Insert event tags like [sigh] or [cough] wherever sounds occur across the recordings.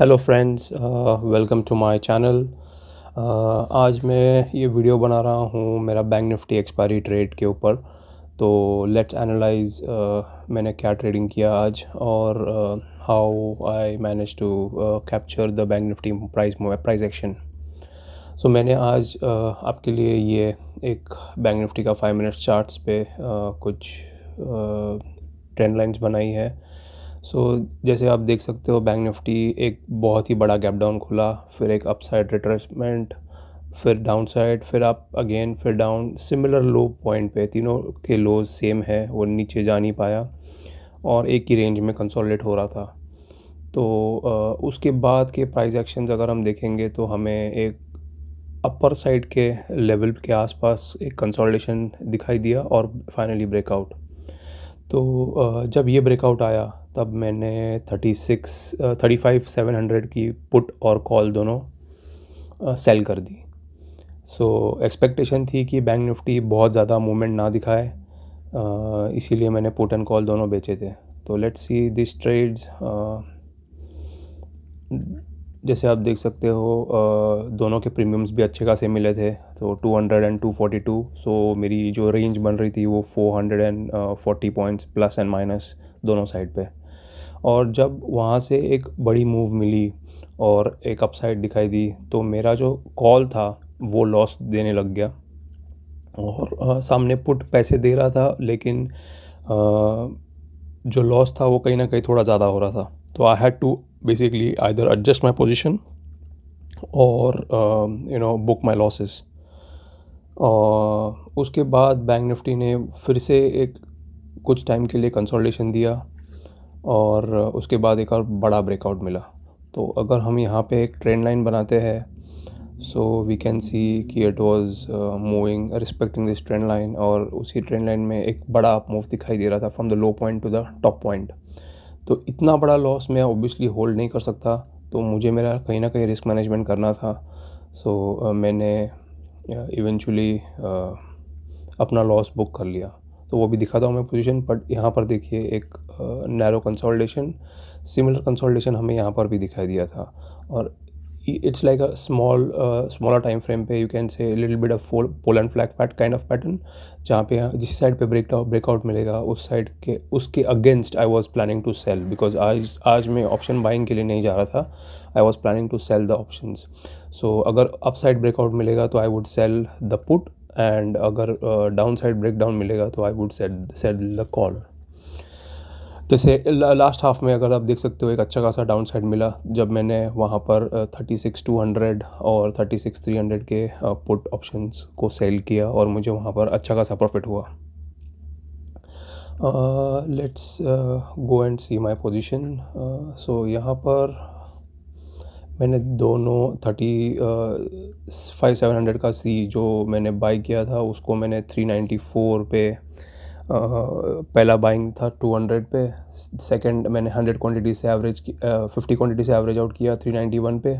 hello friends welcome to my channel आज मैं ये वीडियो बना रहा हूँ मेरा बैंक निफ्टी एक्सपायरी ट्रेड के ऊपर तो लेट्स एनालाइज uh, मैंने क्या ट्रेडिंग किया आज और how I manage to capture the bank Nifty price price action so मैंने आज uh, आपके लिए ये एक बैंक निफ्टी का फाइव मिनट्स चार्ट्स पे uh, कुछ ट्रेंड uh, लाइंस बनाई है सो so, जैसे आप देख सकते हो बैंक निफ्टी एक बहुत ही बड़ा गैप डाउन खुला फिर एक अपसाइड रिट्रेसमेंट फिर डाउन साइड फिर आप अगेन फिर डाउन सिमिलर लो पॉइंट पे तीनों के लोज सेम है वो नीचे जा नहीं पाया और एक ही रेंज में कंसोलिडेट हो रहा था तो उसके बाद के प्राइस एक्शंस अगर हम देखेंगे तो हमें एक अपर साइड के लेवल के आसपास एक कंसोलिडेशन दिखाई दिया और फाइनली ब्रेकआउट तो जब ये ब्रेकआउट आया तब मैंने thirty six thirty five seven hundred की पुट और कॉल दोनों सेल कर दी सो एक्सपेक्टेशन थी कि बैंक निफ्टी बहुत ज़्यादा मूवमेंट ना दिखाए इसीलिए मैंने पुट एंड कॉल दोनों बेचे थे तो लेट्स सी दिस ट्रेड्स जैसे आप देख सकते हो दोनों के प्रीमियम्स भी अच्छे खासे मिले थे तो 200 एंड 242 सो मेरी जो रेंज बन रही थी वो 440 पॉइंट्स प्लस एंड माइनस दोनों साइड पे और जब वहाँ से एक बड़ी मूव मिली और एक अपसाइड दिखाई दी तो मेरा जो कॉल था वो लॉस देने लग गया और आ, सामने पुट पैसे दे रहा था लेकिन आ, जो लॉस था वो कहीं ना कहीं थोड़ा ज़्यादा हो रहा था तो I had to basically either adjust my position और you know book my losses उसके बाद बैंक निफ्टी ने फिर से एक कुछ टाइम के लिए कंसोलिडेशन दिया और उसके बाद एक और बड़ा ब्रेकआउट मिला तो अगर हम यहाँ पे एक ट्रेंड लाइन बनाते हैं सो वी कैन सी कि it was moving respecting this trend line और उसी ट्रेंड लाइन में एक बड़ा अप मूव दिखाई दे रहा था from the low point to the top point तो इतना बड़ा लॉस मैं ऑब्वियसली होल्ड नहीं कर सकता तो मुझे मेरा कहीं ना कहीं रिस्क मैनेजमेंट करना था सो so, uh, मैंने इवेंचुअली uh, uh, अपना लॉस बुक कर लिया तो वो भी दिखाता हूँ मैं पोजीशन बट यहाँ पर देखिए एक नैरो कंसोलिडेशन सिमिलर कंसोलिडेशन हमें यहाँ पर भी दिखाई दिया था और it's like a small smaller time frame पे you can say little bit of pole and flag pat kind of pattern जहाँ पे जिस साइड पे ब्रेक ब्रेकआउट मिलेगा उस साइड के उसके against I was planning to sell because आज आज मैं ऑप्शन बाइंग के लिए नहीं जा रहा था I was planning to sell the option so अगर अप साइड ब्रेकआउट मिलेगा तो I would sell the put and अगर डाउन साइड ब्रेक डाउन मिलेगा तो I would set the call जैसे लास्ट हाफ में अगर आप देख सकते हो एक अच्छा खासा डाउन साइड मिला जब मैंने वहाँ पर थर्टी सिक्स टू हंड्रेड और थर्टी सिक्स थ्री हंड्रेड के पुट ऑप्शंस को सेल किया और मुझे वहाँ पर अच्छा खासा प्रॉफिट हुआ let's go and see my position so यहाँ पर मैंने दोनों थर्टी फाइव सेवन हंड्रेड का सी जो मैंने बाई किया था उसको मैंने थ्री नाइन्टी फोर पे पहला बाइंग था टू हंड्रेड पे सेकंड मैंने हंड्रेड क्वांटिटी से एवरेज फिफ्टी क्वांटिटी से एवरेज आउट किया थ्री नाइन्टी वन पे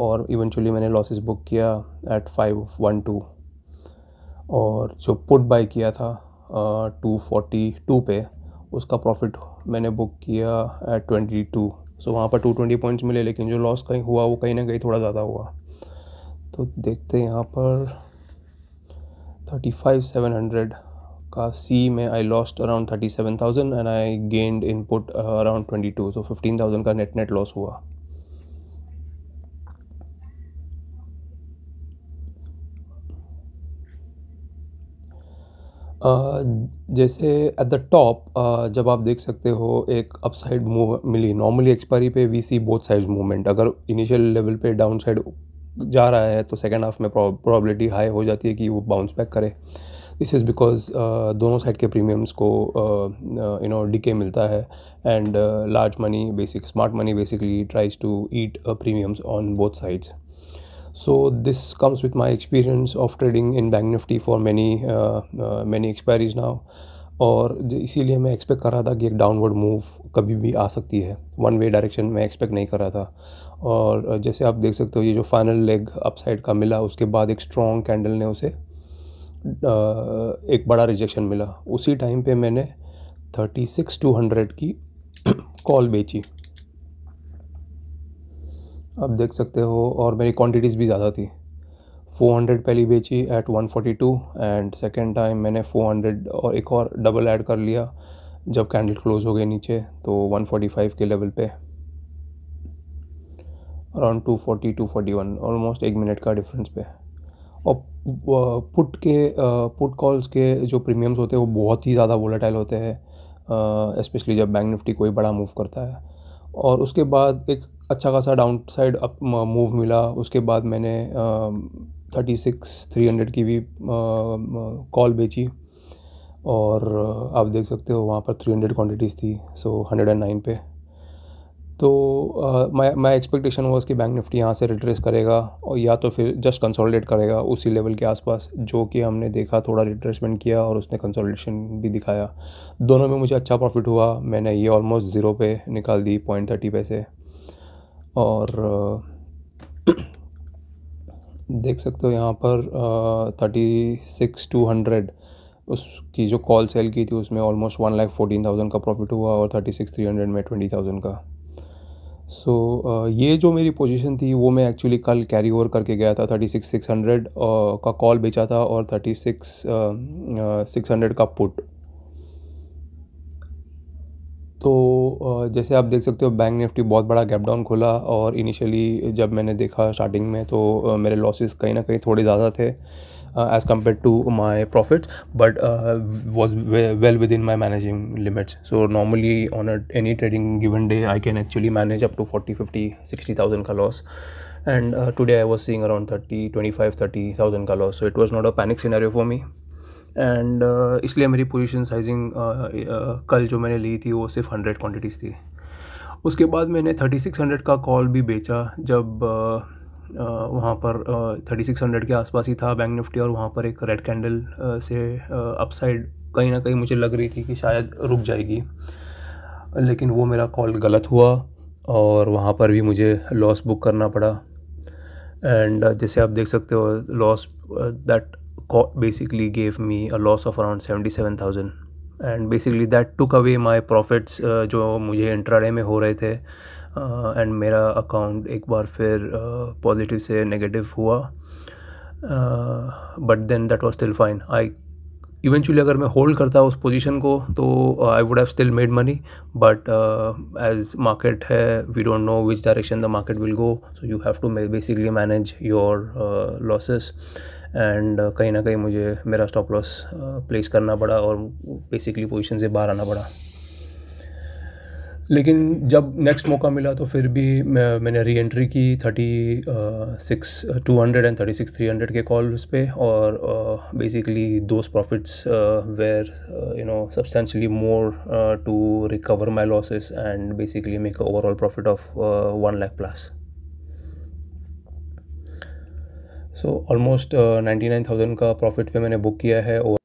और इवेंचुअली मैंने लॉसेस बुक किया एट फाइव वन टू और जो पुट बाई किया था टू फोर्टी टू पे उसका प्रॉफिट मैंने बुक किया एट ट्वेंटी टू सो वहाँ पर टू ट्वेंटी पॉइंट्स मिले लेकिन जो लॉस कहीं हुआ वो कहीं ना कहीं थोड़ा ज़्यादा हुआ तो देखते यहाँ पर थर्टी फाइव सेवन हंड्रेड का सी में I lost around thirty seven thousand and I gained in put around twenty two so fifteen thousand का नेट नेट लॉस हुआ जैसे एट द टॉप जब आप देख सकते हो एक अपसाइड मूव मिली नॉर्मली एक्सपायरी पे we see both side movement अगर इनिशियल लेवल पे डाउन साइड जा रहा है तो सेकेंड हाफ में प्रोबेबिलिटी हाई हो जाती है कि वो बाउंस बैक करे दिस इज़ बिकॉज दोनों साइड के प्रीमियम्स को यू नो डीके मिलता है and large money basic smart money basically tries to eat premiums on both sides so this comes with my experience of trading in bank Nifty for many many expiries now और इसीलिए मैं expect कर रहा था कि एक downward move कभी भी आ सकती है वन वे डायरेक्शन मैं एक्सपेक्ट नहीं कर रहा था और uh, जैसे आप देख सकते हो ये जो फाइनल लेग अपसाइड का मिला उसके बाद एक स्ट्रॉन्ग कैंडल ने उसे uh, एक बड़ा रिजेक्शन मिला उसी टाइम पे मैंने थर्टी सिक्स टू हंड्रेड की कॉल [clears throat] बेची आप देख सकते हो और मेरी क्वांटिटीज़ भी ज़्यादा थी 400 पहली बेची एट 142 एंड सेकेंड टाइम मैंने 400 और एक और डबल ऐड कर लिया जब कैंडल क्लोज हो गए नीचे तो 145 के लेवल पे अराउंड 240 241 ऑलमोस्ट एक मिनट का डिफरेंस पे और पुट के पुट कॉल्स के जो प्रीमियम्स होते हैं वो बहुत ही ज़्यादा वोलाटाइल होते हैं स्पेशली जब बैंक निफ्टी कोई बड़ा मूव करता है और उसके बाद एक अच्छा खासा डाउन साइड अप मूव मिला उसके बाद मैंने थर्टी सिक्स थ्री हंड्रेड की भी कॉल बेची और आप देख सकते हो वहाँ पर थ्री हंड्रेड क्वान्टिटीज़ थी सो हंड्रेड एंड नाइन पे तो मैं मैं एक्सपेक्टेशन हुआ कि बैंक निफ्टी यहाँ से रिट्रेस करेगा और या तो फिर जस्ट कंसोलिडेट करेगा उसी लेवल के आसपास जो कि हमने देखा थोड़ा रिट्रेसमेंट किया और उसने कंसोलिडेशन भी दिखाया दोनों में मुझे अच्छा प्रॉफिट हुआ मैंने ये ऑलमोस्ट ज़ीरो पे निकाल दी पॉइंट थर्टी पैसे और [clears throat] देख सकते हो यहाँ पर थर्टी सिक्स टू हंड्रेड उसकी जो कॉल सेल की थी उसमें almost one lakh fourteen thousand का प्रॉफिट हुआ और थर्टी सिक्स थ्री हंड्रेड में ट्वेंटी थाउजेंड का सो so, ये जो मेरी पोजीशन थी वो मैं एक्चुअली कल कैरी ओवर करके गया था थर्टी सिक्स सिक्स हंड्रेड का कॉल बेचा था और थर्टी सिक्स सिक्स हंड्रेड का पुट तो जैसे आप देख सकते हो बैंक निफ्टी बहुत बड़ा गैप डाउन खोला और इनिशियली जब मैंने देखा स्टार्टिंग में तो मेरे लॉसेस कहीं ना कहीं थोड़े ज़्यादा थे as compare to my profits but was well within my managing limits so normally on any trading given day I can actually manage up to forty fifty sixty thousand का loss and today I was seeing around thirty twenty five thirty thousand का loss so it was not a panic scenario for me and uh, इसलिए मेरी position sizing uh, uh, कल जो मैंने ली थी वो सिर्फ हंड्रेड क्वान्टिटीज़ थी उसके बाद मैंने थर्टी सिक्स हंड्रेड का कॉल भी बेचा जब uh, वहाँ पर थर्टी सिक्स हंड्रेड के आसपास ही था बैंक निफ्टी और वहाँ पर एक रेड कैंडल से अपसाइड कहीं ना कहीं मुझे लग रही थी कि शायद रुक जाएगी लेकिन वो मेरा कॉल गलत हुआ और वहाँ पर भी मुझे लॉस बुक करना पड़ा एंड जैसे आप देख सकते हो loss that basically gave me a loss of around 77,000 and basically that took away my profits जो मुझे इंट्राडे में हो रहे थे एंड uh, मेरा अकाउंट एक बार फिर पॉजिटिव uh, से नेगेटिव हुआ but then that was still fine I eventually अगर मैं होल्ड करता उस पोजिशन को तो I would have still made money but as market है we don't know which direction the market will go so you have to basically manage your losses and कहीं ना कहीं मुझे मेरा स्टॉप लॉस प्लेस करना पड़ा और बेसिकली पोजीशन से बाहर आना पड़ा लेकिन जब नेक्स्ट मौका मिला तो फिर भी मैं, मैंने री एंट्री की thirty six two hundred and thirty six three hundred के कॉल्स पे और basically those profits were you know substantially more to recover my losses and basically make overall profit of one lakh plus so almost ninety nine thousand का profit पे मैंने book किया है और